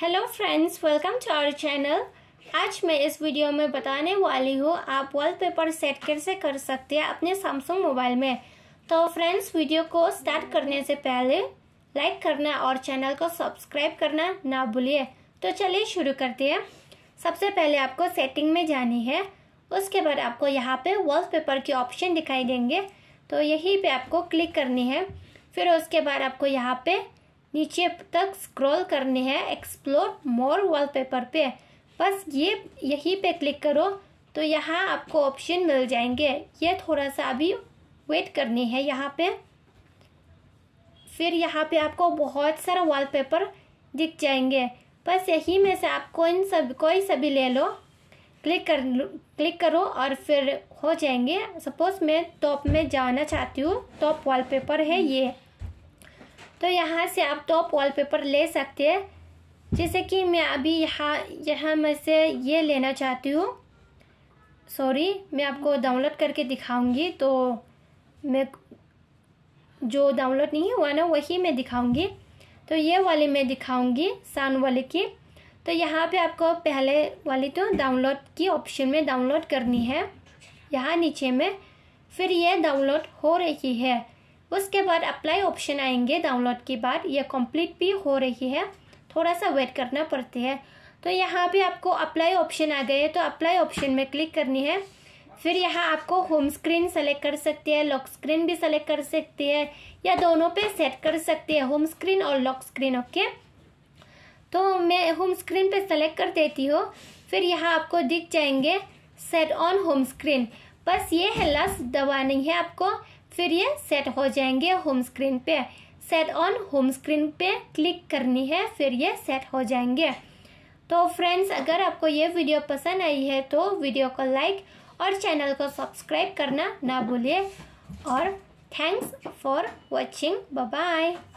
hello friends welcome to our channel आज मैं इस वीडियो में बताने वाली हूँ आप वॉलपेपर सेट कैसे कर सकते हैं अपने सैमसंग मोबाइल में तो फ्रेंड्स वीडियो को स्टार्ट करने से पहले लाइक करना और चैनल को सब्सक्राइब करना ना भूलिए तो चलिए शुरू करते हैं सबसे पहले आपको सेटिंग में जानी है उसके बाद आपको यहाँ पर वॉल पेपर ऑप्शन दिखाई देंगे तो यहीं पर आपको क्लिक करनी है फिर उसके बाद आपको यहाँ पर नीचे तक स्क्रॉल करने हैं एक्सप्लोर मोर वॉलपेपर पे बस ये यहीं पे क्लिक करो तो यहाँ आपको ऑप्शन मिल जाएंगे ये थोड़ा सा अभी वेट करनी है यहाँ पे फिर यहाँ पे आपको बहुत सारा वॉलपेपर दिख जाएंगे बस यही में से आपको इन सब कोई सभी ले लो क्लिक कर क्लिक करो और फिर हो जाएंगे सपोज़ मैं टॉप में जाना चाहती हूँ टॉप वॉलपेपर है ये तो यहाँ से आप टॉप वॉलपेपर ले सकते हैं जैसे कि मैं अभी यहाँ यहाँ में से ये लेना चाहती हूँ सॉरी मैं आपको डाउनलोड करके दिखाऊंगी तो मैं जो डाउनलोड नहीं हुआ ना वही मैं दिखाऊंगी तो ये वाली मैं दिखाऊंगी सान वाले की तो यहाँ पे आपको पहले वाली तो डाउनलोड की ऑप्शन में डाउनलोड करनी है यहाँ नीचे में फिर ये डाउनलोड हो रही है उसके बाद अप्लाई ऑप्शन आएंगे डाउनलोड के बाद यह कंप्लीट भी हो रही है थोड़ा सा वेट करना पड़ता है तो यहाँ भी आपको अप्लाई ऑप्शन आ गए तो अप्लाई ऑप्शन में क्लिक करनी है फिर यहाँ आपको होम स्क्रीन सेलेक्ट कर सकते हैं लॉक स्क्रीन भी सेलेक्ट कर सकते हैं या दोनों पे सेट कर सकते हैं होम स्क्रीन और लॉक स्क्रीन ओके तो मैं होम स्क्रीन पे सेलेक्ट कर देती हूँ फिर यहाँ आपको दिख जाएंगे सेट ऑन होम स्क्रीन बस ये है लास्ट दबानी है आपको फिर ये सेट हो जाएंगे होम स्क्रीन पे सेट ऑन होम स्क्रीन पे क्लिक करनी है फिर ये सेट हो जाएंगे तो फ्रेंड्स अगर आपको ये वीडियो पसंद आई है तो वीडियो को लाइक और चैनल को सब्सक्राइब करना ना भूलिए और थैंक्स फॉर वॉचिंग बाय